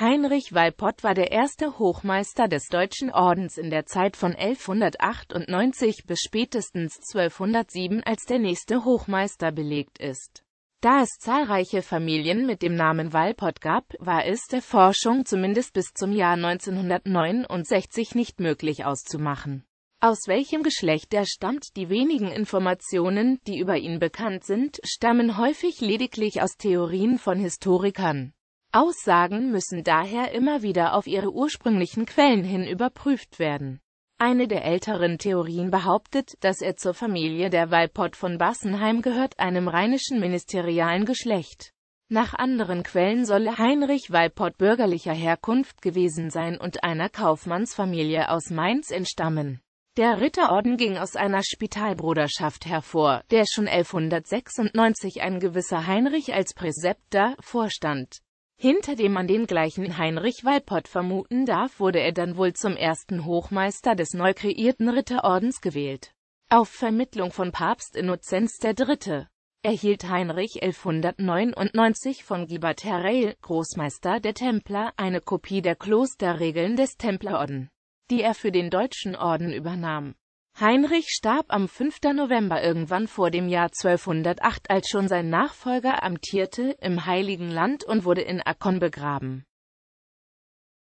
Heinrich Walpott war der erste Hochmeister des Deutschen Ordens in der Zeit von 1198 bis spätestens 1207 als der nächste Hochmeister belegt ist. Da es zahlreiche Familien mit dem Namen Walpott gab, war es der Forschung zumindest bis zum Jahr 1969 nicht möglich auszumachen. Aus welchem Geschlecht er stammt, die wenigen Informationen, die über ihn bekannt sind, stammen häufig lediglich aus Theorien von Historikern. Aussagen müssen daher immer wieder auf ihre ursprünglichen Quellen hin überprüft werden. Eine der älteren Theorien behauptet, dass er zur Familie der Walpott von Bassenheim gehört, einem rheinischen ministerialen Geschlecht. Nach anderen Quellen solle Heinrich Walpott bürgerlicher Herkunft gewesen sein und einer Kaufmannsfamilie aus Mainz entstammen. Der Ritterorden ging aus einer Spitalbruderschaft hervor, der schon 1196 ein gewisser Heinrich als Präsepter vorstand hinter dem man den gleichen Heinrich Walpott vermuten darf, wurde er dann wohl zum ersten Hochmeister des neu kreierten Ritterordens gewählt. Auf Vermittlung von Papst Innozenz III. erhielt Heinrich 1199 von Gilbert Herreil, Großmeister der Templer, eine Kopie der Klosterregeln des Templerorden, die er für den deutschen Orden übernahm Heinrich starb am 5. November irgendwann vor dem Jahr 1208, als schon sein Nachfolger amtierte, im Heiligen Land und wurde in Akkon begraben